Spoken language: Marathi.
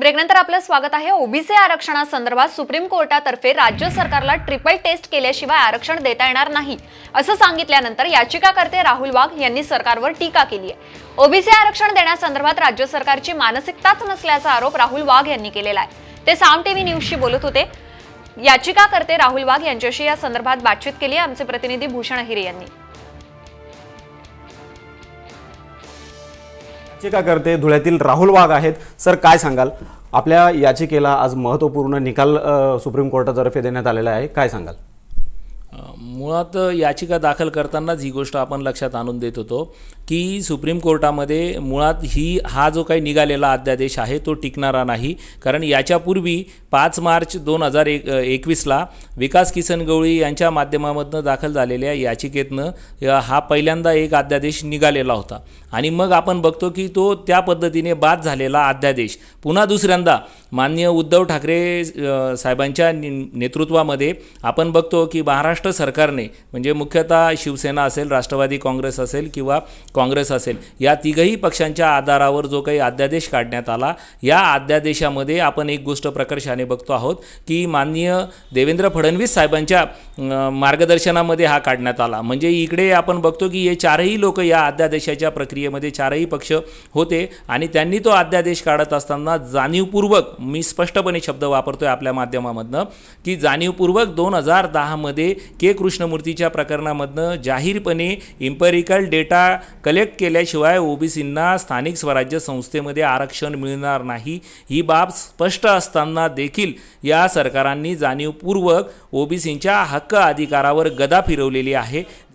ब्रेकनंतर आपलं स्वागत आहे ओबीसी आरक्षणासंदर्भात सुप्रीम कोर्टातर्फे राज्य सरकारला ट्रिपल टेस्ट केल्याशिवाय आरक्षण देता येणार नाही असं सांगितल्यानंतर याचिकाकर्ते राहुल वाघ यांनी सरकारवर टीका केली आहे ओबीसी आरक्षण देण्यासंदर्भात राज्य सरकारची मानसिकताच नसल्याचा आरोप राहुल वाघ यांनी केलेला आहे ते साम टीव्ही न्यूजशी बोलत होते याचिकाकर्ते राहुल वाघ यांच्याशी या संदर्भात बातचीत केली आमचे प्रतिनिधी भूषण हिरे यांनी याचिका करते धुळ्यातील राहुल वाघ आहेत सर काय सांगाल आपल्या याचिकेला आज महत्त्वपूर्ण निकाल सुप्रीम कोर्टातर्फे देण्यात आलेला आहे काय सांगाल मुळात याचिका दाखल करतानाच ही गोष्ट आपण लक्षात आणून देत होतो की सुप्रीम कोर्टामध्ये मुळात ही हा जो काही निघालेला अध्यादेश आहे तो टिकणारा नाही कारण याच्यापूर्वी पाच मार्च दोन हजार एक एकवीसला विकास किसन गवळी यांच्या माध्यमामधनं दाखल झालेल्या याचिकेतनं हा पहिल्यांदा एक अध्यादेश निघालेला होता आणि मग आपण बघतो की तो त्या पद्धतीने बाद झालेला अध्यादेश पुन्हा दुसऱ्यांदा मान्य उद्धव ठाकरे साहेबांच्या नेतृत्वामध्ये आपण बघतो की महाराष्ट्र सरकार म्हणजे मुख्यतः शिवसेना असेल राष्ट्रवादी काँग्रेस असेल किंवा काँग्रेस असेल या तिघही पक्षांच्या आधारावर जो काही अध्यादेश काढण्यात आला या अध्यादेशामध्ये आपण एक गोष्ट प्रकर्षाने बघतो आहोत की माननीय देवेंद्र फडणवीस साहेबांच्या मार्गदर्शनामध्ये हा काढण्यात आला म्हणजे इकडे आपण बघतो की हे चारही लोक या अध्यादेशाच्या प्रक्रियेमध्ये चारही पक्ष होते आणि त्यांनी तो अध्यादेश काढत असताना जाणीवपूर्वक मी स्पष्टपणे शब्द वापरतोय आपल्या माध्यमामधनं की जाणीवपूर्वक दोन हजार दहामध्ये के कृष्ण कृष्णमूर्तीच्या प्रकरणामधनं जाहीरपणे इम्पेरिकल डेटा कलेक्ट केल्याशिवाय ओबीसींना स्थानिक स्वराज्य संस्थेमध्ये आरक्षण मिळणार नाही ही बाब स्पष्ट असताना देखील या सरकारांनी जाणीवपूर्वक ओबीसींच्या हक्क अधिकारावर गदा फिरवलेली आहे